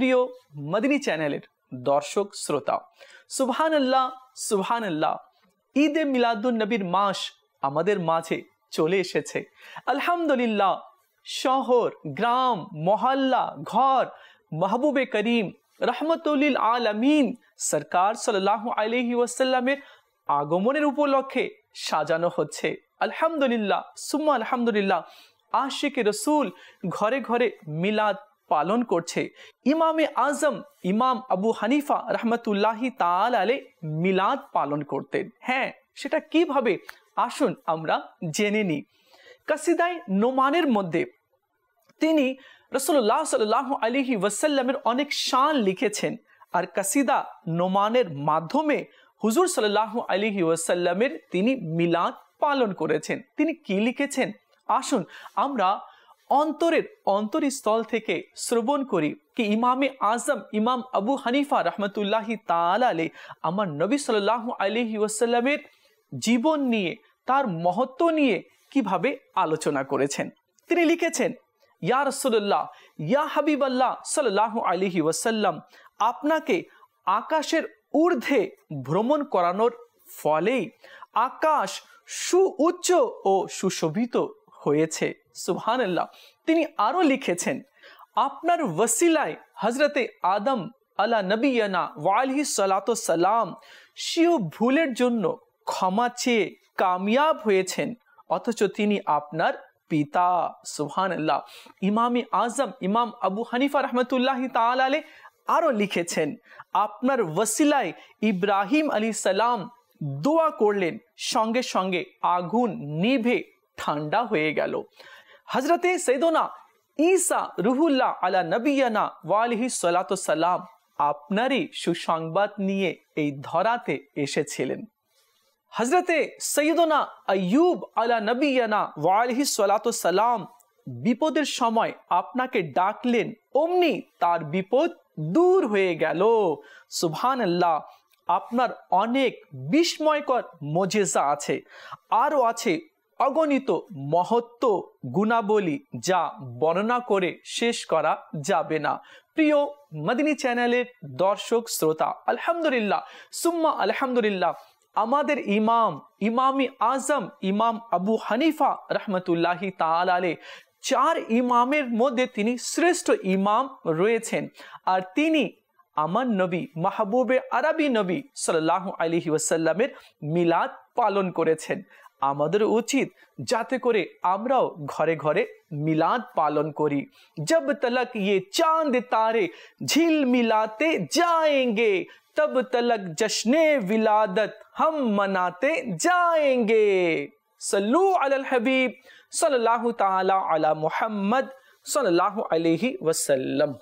প্রিয় মদিনী চ্যানেলের দর্শক শ্রোতা সুবহান আল্লাহ ঈদে মিলাদুন নবীর মাস আমাদের মাঝে চলে এসেছে আলহামদুলিল্লাহ শহর গ্রাম মহল্লা ঘর মাহবুবে করিম রহমতুলিল আলমিন সরকার সাল্লাহ আলহি ওয়াসাল্লামের আগমনের উপলক্ষে সাজানো হচ্ছে আলহামদুলিল্লাহ সুম্মা আলহামদুলিল্লাহ আশিক রসুল ঘরে ঘরে মিলাদ পালন করছে ইমামে আজম ইমাম আবু হানিফা রহমতুল্লাহি তাল আলে মিলাদ পালন করতেন হ্যাঁ সেটা কিভাবে আসুন আমরা জেনে নিই কাসিদাই নোমানের মধ্যে তিনি রসুল্লাহ সাল আলিহি ওয়াসাল্লামের অনেক শান লিখেছেন আর কাসিদা নোমানের মাধ্যমে হুজুর সাল্লাহ আলিহি ওয়াসাল্লামের তিনি মিলাদ পালন করেছেন তিনি কি লিখেছেন আসুন আমরা অন্তরের অন্তরস্থল থেকে শ্রবণ করি কি ইমামে আজম ইমাম আবু হানিফা রহমতুল্লাহি তালালে আমার নবী সাল্লাহ আলহি ওয়াসাল্লামের জীবন নিয়ে তার মহত্ব নিয়ে কিভাবে আলোচনা করেছেন তিনি লিখেছেন ইয়া রসুল্লাহ ইয়া হাবিব আল্লাহ সাল্লাহ আলহি ওয়াসাল্লাম আপনাকে আকাশের ঊর্ধ্বে ভ্রমণ করানোর ফলেই আকাশ সুউচ্চ ও সুশোভিত হয়েছে সুহান আল্লাহ তিনি আরও লিখেছেন আপনার ওসিলায় হজরতে আদম আলা নবীনা ওয়ালহি সালাম শিও ভুলের জন্য ক্ষমা চেয়ে কামিয়াব হয়েছেন অথচ তিনি আপনার পিতা সুহান আল্লাহ ইমামি আজম ইমাম আবু হানিফা রহমতুল্লাহ তালে আরও লিখেছেন আপনার ওসিলায় ইব্রাহিম আলী সালাম দোয়া করলেন সঙ্গে সঙ্গে আগুন নিভে ঠান্ডা হয়ে গেল হজরতে সৈদনা ঈসা রুহুল্লাহ আলা নবীনা ওয়ালিহি সালাম আপনারই সুসংবাদ নিয়ে এই ধরাতে এসেছিলেন হজরতে সৈয়দনা আয়ুব আলা নবীনা ওয়ালিহি সালাম বিপদের সময় আপনাকে ডাকলেন অমনি তার বিপদ দূর হয়ে গেল সুভান আল্লাহ আপনার অনেক বিস্ময়কর মজেজা আছে আরও আছে অগণিত মহত্ব গুণাবলী যা বর্ণনা করে শেষ করা যাবে না প্রিয় মদিনী চ্যানেলের দর্শক শ্রোতা আলহামদুলিল্লাহ সুম্মা আলহামদুলিল্লাহ আমাদের ইমাম ইমামি আজম ইমাম আবু হানিফা রহমতুল্লাহি তালালে চার ইমামের মধ্যে তিনি শ্রেষ্ঠ ইমাম রয়েছেন আর তিনি আমার নবী মাহবুবে আরবি নবী সাল আলী ওসাল্লামের মিলাদ পালন করেছেন আমাদের উচিত जाते করে আমরাও ঘরে ঘরে মিলাদ পালন করি जब तक ये चांद तारे झिलमिलाते जाएंगे तब तक जश्न-ए-विलादत हम मनाते जाएंगे सल्लु য়ালা হবীব সললাহু তাআলা আলা মুহাম্মদ সললাহু আলাইহি ওয়াসাল্লাম